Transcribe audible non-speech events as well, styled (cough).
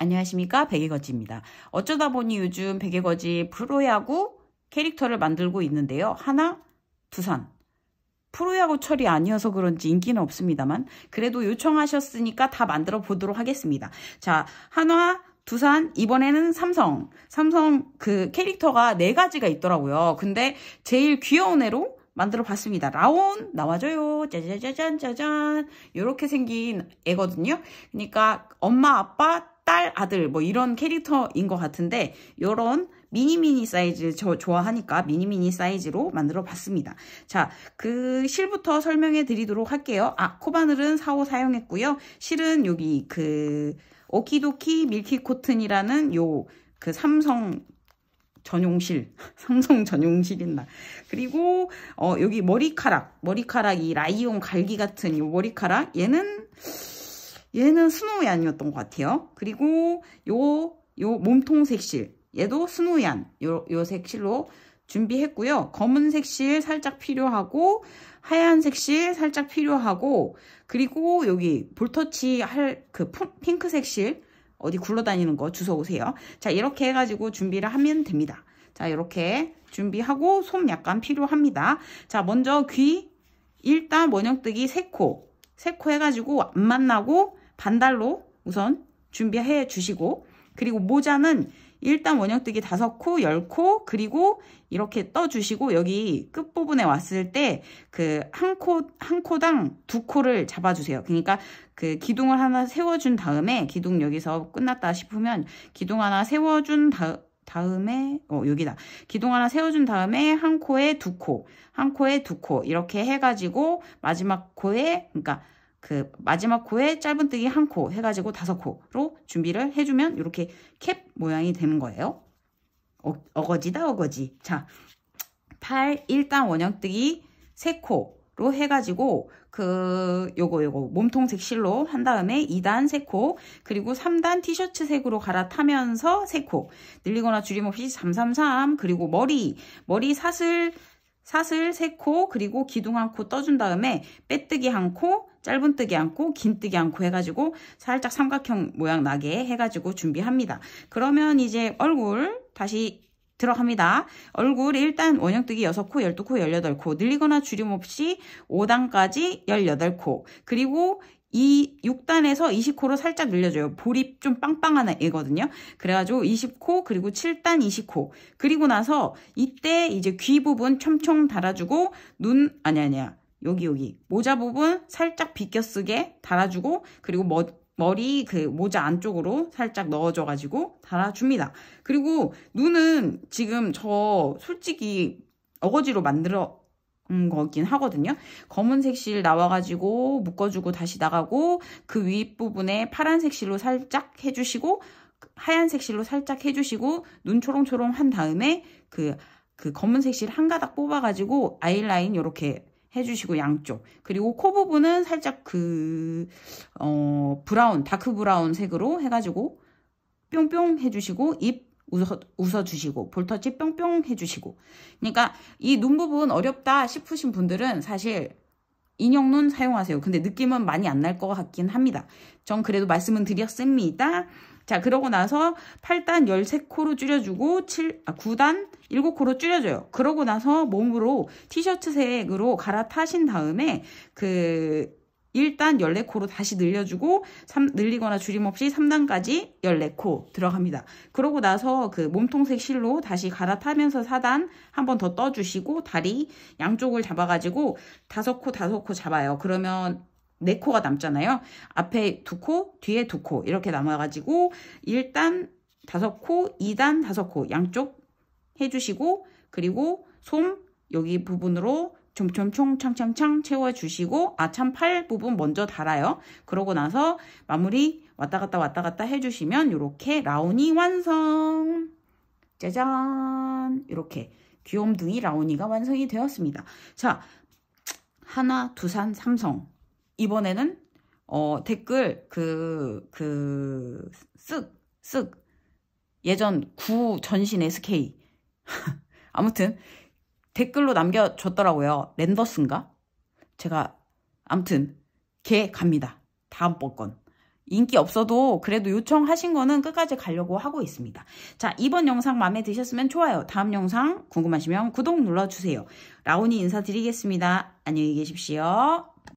안녕하십니까 백개거지입니다 어쩌다 보니 요즘 백개거지 프로야구 캐릭터를 만들고 있는데요. 하나, 두산. 프로야구 철이 아니어서 그런지 인기는 없습니다만 그래도 요청하셨으니까 다 만들어 보도록 하겠습니다. 자, 한화, 두산, 이번에는 삼성. 삼성 그 캐릭터가 네 가지가 있더라고요. 근데 제일 귀여운 애로 만들어 봤습니다. 라온 나와줘요. 짜자자잔 짜잔 이렇게 생긴 애거든요. 그러니까 엄마 아빠 딸, 아들 뭐 이런 캐릭터인 것 같은데 이런 미니미니 사이즈 저 좋아하니까 미니미니 사이즈로 만들어 봤습니다. 자, 그 실부터 설명해 드리도록 할게요. 아, 코바늘은 4호 사용했고요. 실은 여기 그 오키도키 밀키 코튼이라는 요 그 삼성 전용실, (laughs) 삼성 전용실인나 그리고 어 여기 머리카락, 머리카락 이 라이온 갈기 같은 요 머리카락 얘는 얘는 스노이 안이었던 것 같아요. 그리고 요, 요 몸통 색실 얘도 스노이 안 요, 요 색실로 준비했고요. 검은색 실 살짝 필요하고 하얀색 실 살짝 필요하고 그리고 여기 볼터치 할 그 핑크색 실 어디 굴러다니는 거 주워 오세요. 자 이렇게 해가지고 준비를 하면 됩니다. 자 이렇게 준비하고 솜 약간 필요합니다. 자 먼저 귀 일단 원형뜨기 3코3코 해가지고 안 만나고 반달로 우선 준비해 주시고 그리고 모자는 일단 원형뜨기 5코, 10코 그리고 이렇게 떠주시고 여기 끝부분에 왔을 때 그 한 코, 한 코당 두 코를 잡아주세요. 그러니까 그 기둥을 하나 세워준 다음에 기둥 여기서 끝났다 싶으면 기둥 하나 세워준 다, 다음에 어 여기다 기둥 하나 세워준 다음에 한 코에 두 코, 한 코에 두 코 이렇게 해가지고 마지막 코에 그러니까 그 마지막 코에 짧은뜨기 한 코 해가지고 다섯 코로 준비를 해주면 이렇게 캡 모양이 되는 거예요. 어, 어거지다 어거지. 자, 팔 일단 원형뜨기 세 코로 해가지고 그 요거 요거 몸통색 실로 한 다음에 2단 세 코 그리고 3단 티셔츠 색으로 갈아타면서 세 코 늘리거나 줄임없이 333 그리고 머리 머리 사슬 사슬 3코 그리고 기둥 한 코 떠준 다음에 빼뜨기 한 코, 짧은뜨기 한 코, 긴뜨기 한 코 해가지고 살짝 삼각형 모양 나게 해가지고 준비합니다. 그러면 이제 얼굴 다시 들어갑니다. 얼굴 일단 원형뜨기 6코, 12코, 18코 늘리거나 줄임 없이 5단까지 18코 그리고 이 6단에서 20코로 살짝 늘려줘요. 볼이 좀 빵빵한 애거든요. 그래가지고 20코 그리고 7단 20코 그리고 나서 이때 이제 귀 부분 촘촘 달아주고 눈 아니 아니야 여기 여기 모자 부분 살짝 비껴쓰게 달아주고 그리고 머, 머리 그 모자 안쪽으로 살짝 넣어줘가지고 달아줍니다. 그리고 눈은 지금 저 솔직히 어거지로 만들어 음, 거긴 하거든요. 검은색 실 나와가지고 묶어주고 다시 나가고 그 윗부분에 파란색 실로 살짝 해주시고 하얀색 실로 살짝 해주시고 눈 초롱초롱 한 다음에 그, 그 검은색 실 한 가닥 뽑아가지고 아이라인 이렇게 해주시고 양쪽 그리고 코 부분은 살짝 그 어, 브라운 다크 브라운 색으로 해가지고 뿅뿅 해주시고 입 웃어, 웃어주시고 볼터치 뿅뿅 해주시고 그러니까 이 눈 부분 어렵다 싶으신 분들은 사실 인형눈 사용하세요. 근데 느낌은 많이 안 날 것 같긴 합니다. 전 그래도 말씀은 드렸습니다. 자 그러고 나서 8단 13코로 줄여주고 7, 아, 9단 7코로 줄여줘요. 그러고 나서 몸으로 티셔츠 색으로 갈아타신 다음에 그 일단 14코로 다시 늘려주고 3, 늘리거나 줄임없이 3단까지 14코 들어갑니다. 그러고 나서 그 몸통색 실로 다시 갈아타면서 4단 한 번 더 떠주시고 다리 양쪽을 잡아가지고 5코 5코 잡아요. 그러면 4코가 남잖아요. 앞에 2코 뒤에 2코 이렇게 남아가지고 1단 5코 2단 5코 양쪽 해주시고 그리고 솜 여기 부분으로 촘촘총 창창창 채워주시고 아참 팔 부분 먼저 달아요. 그러고 나서 마무리 왔다 갔다 왔다 갔다 해주시면 이렇게 라운이 완성! 짜잔! 이렇게 귀염둥이 라운이가 완성이 되었습니다. 자, 하나, 두산, 삼성. 이번에는 어, 댓글 그, 그, 쓱, 쓱. 예전 구 전신 SK. (laughs) 아무튼 댓글로 남겨줬더라고요. 랜더스인가? 제가 암튼 걔 갑니다. 다음 복권. 인기 없어도 그래도 요청하신 거는 끝까지 가려고 하고 있습니다. 자, 이번 영상 마음에 드셨으면 좋아요. 다음 영상 궁금하시면 구독 눌러주세요. 라온이 인사드리겠습니다. 안녕히 계십시오.